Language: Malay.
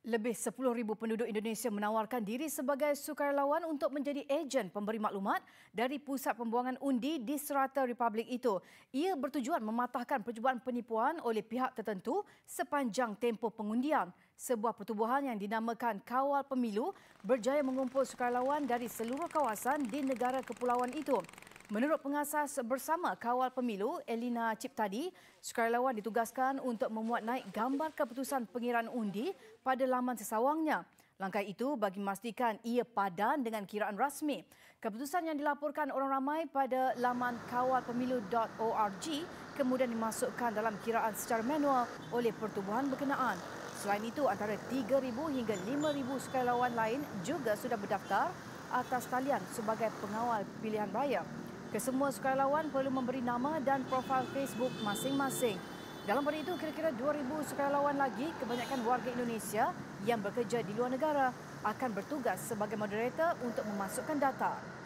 Lebih 10,000 penduduk Indonesia menawarkan diri sebagai sukarelawan untuk menjadi ejen pemberi maklumat dari pusat pembuangan undi di serata Republik itu. Ia bertujuan mematahkan percubaan penipuan oleh pihak tertentu sepanjang tempoh pengundian. Sebuah pertubuhan yang dinamakan Kawal Pemilu berjaya mengumpul sukarelawan dari seluruh kawasan di negara kepulauan itu. Menurut pengasas bersama kawal pemilu Elina Ciptadi, sukarelawan ditugaskan untuk memuat naik gambar keputusan pengiran undi pada laman sesawangnya. Langkah itu bagi memastikan ia padan dengan kiraan rasmi. Keputusan yang dilaporkan orang ramai pada laman kawalpemilu.org kemudian dimasukkan dalam kiraan secara manual oleh pertubuhan berkenaan. Selain itu, antara 3,000 hingga 5,000 sukarelawan lain juga sudah berdaftar atas talian sebagai pengawal pilihan raya. Kesemua sukarelawan perlu memberi nama dan profil Facebook masing-masing. Dalam pada itu, kira-kira 2,000 sukarelawan lagi, kebanyakan warga Indonesia yang bekerja di luar negara akan bertugas sebagai moderator untuk memasukkan data.